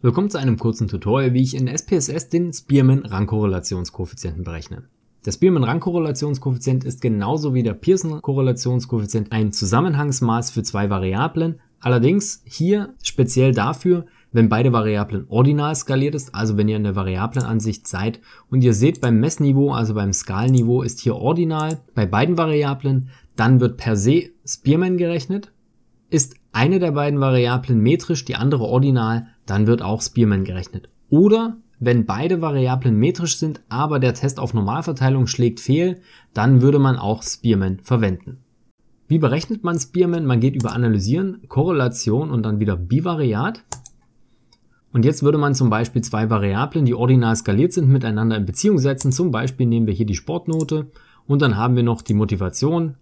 Willkommen zu einem kurzen Tutorial, wie ich in SPSS den Spearman-Rangkorrelationskoeffizienten berechne. Der Spearman-Rangkorrelationskoeffizient ist genauso wie der Pearson-Korrelationskoeffizient ein Zusammenhangsmaß für zwei Variablen, allerdings hier speziell dafür, wenn beide Variablen ordinal skaliert ist, also wenn ihr in der Variablenansicht seid und ihr seht beim Messniveau, also beim Skalniveau ist hier ordinal bei beiden Variablen, dann wird per se Spearman gerechnet, ist eine der beiden Variablen metrisch, die andere ordinal, dann wird auch Spearman gerechnet. Oder wenn beide Variablen metrisch sind, aber der Test auf Normalverteilung schlägt fehl, dann würde man auch Spearman verwenden. Wie berechnet man Spearman? Man geht über Analysieren, Korrelation und dann wieder Bivariat. Und jetzt würde man zum Beispiel zwei Variablen, die ordinal skaliert sind, miteinander in Beziehung setzen. Zum Beispiel nehmen wir hier die Sportnote und dann haben wir noch die Motivation,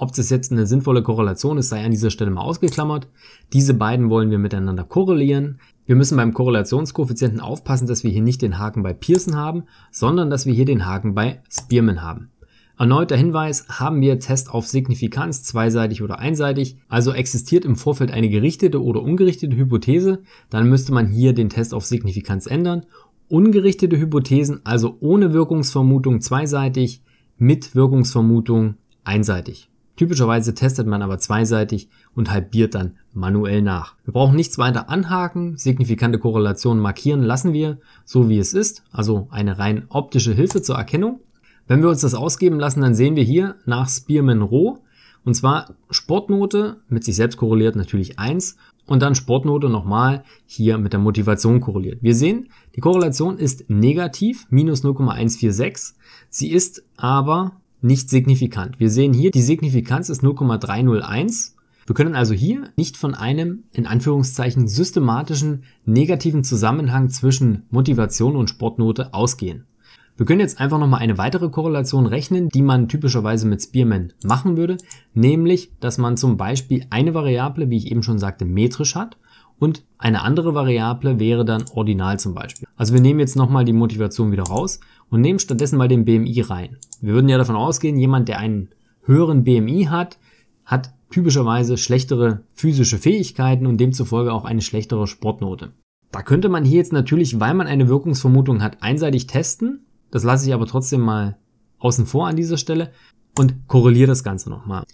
ob das jetzt eine sinnvolle Korrelation ist, sei an dieser Stelle mal ausgeklammert. Diese beiden wollen wir miteinander korrelieren. Wir müssen beim Korrelationskoeffizienten aufpassen, dass wir hier nicht den Haken bei Pearson haben, sondern dass wir hier den Haken bei Spearman haben. Erneuter Hinweis, haben wir Test auf Signifikanz, zweiseitig oder einseitig, also existiert im Vorfeld eine gerichtete oder ungerichtete Hypothese, dann müsste man hier den Test auf Signifikanz ändern. Ungerichtete Hypothesen, also ohne Wirkungsvermutung zweiseitig, mit Wirkungsvermutung einseitig. Typischerweise testet man aber zweiseitig und halbiert dann manuell nach. Wir brauchen nichts weiter anhaken, signifikante Korrelationen markieren lassen wir so wie es ist, also eine rein optische Hilfe zur Erkennung. Wenn wir uns das ausgeben lassen, dann sehen wir hier nach Spearman Roh und zwar Sportnote mit sich selbst korreliert natürlich 1 und dann Sportnote nochmal hier mit der Motivation korreliert. Wir sehen, die Korrelation ist negativ, minus 0,146. Sie ist aber nicht signifikant. Wir sehen hier, die Signifikanz ist 0,301. Wir können also hier nicht von einem in Anführungszeichen systematischen negativen Zusammenhang zwischen Motivation und Sportnote ausgehen. Wir können jetzt einfach nochmal eine weitere Korrelation rechnen, die man typischerweise mit Spearman machen würde, nämlich, dass man zum Beispiel eine Variable, wie ich eben schon sagte, metrisch hat und eine andere Variable wäre dann ordinal zum Beispiel. Also wir nehmen jetzt nochmal die Motivation wieder raus und nehmen stattdessen mal den BMI rein. Wir würden ja davon ausgehen, jemand, der einen höheren BMI hat, hat typischerweise schlechtere physische Fähigkeiten und demzufolge auch eine schlechtere Sportnote. Da könnte man hier jetzt natürlich, weil man eine Wirkungsvermutung hat, einseitig testen. Das lasse ich aber trotzdem mal außen vor an dieser Stelle und korreliere das Ganze nochmal.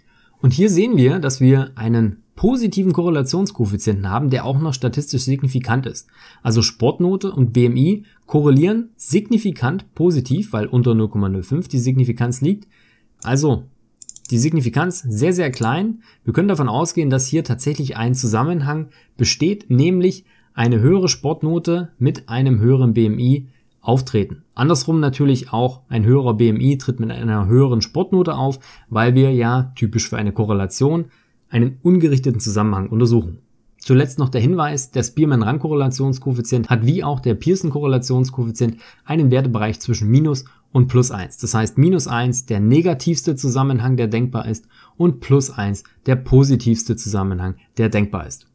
Und hier sehen wir, dass wir einen positiven Korrelationskoeffizienten haben, der auch noch statistisch signifikant ist. Also Sportnote und BMI korrelieren signifikant positiv, weil unter 0,05 die Signifikanz liegt. Also die Signifikanz sehr, sehr klein. Wir können davon ausgehen, dass hier tatsächlich ein Zusammenhang besteht, nämlich eine höhere Sportnote mit einem höheren BMI auftreten. Andersrum natürlich auch ein höherer BMI tritt mit einer höheren Sportnote auf, weil wir ja typisch für eine Korrelation einen ungerichteten Zusammenhang untersuchen. Zuletzt noch der Hinweis, der Spearman-Rang-Korrelationskoeffizient hat wie auch der Pearson-Korrelationskoeffizient einen Wertebereich zwischen minus und plus eins. Das heißt, minus eins der negativste Zusammenhang, der denkbar ist, und plus eins der positivste Zusammenhang, der denkbar ist.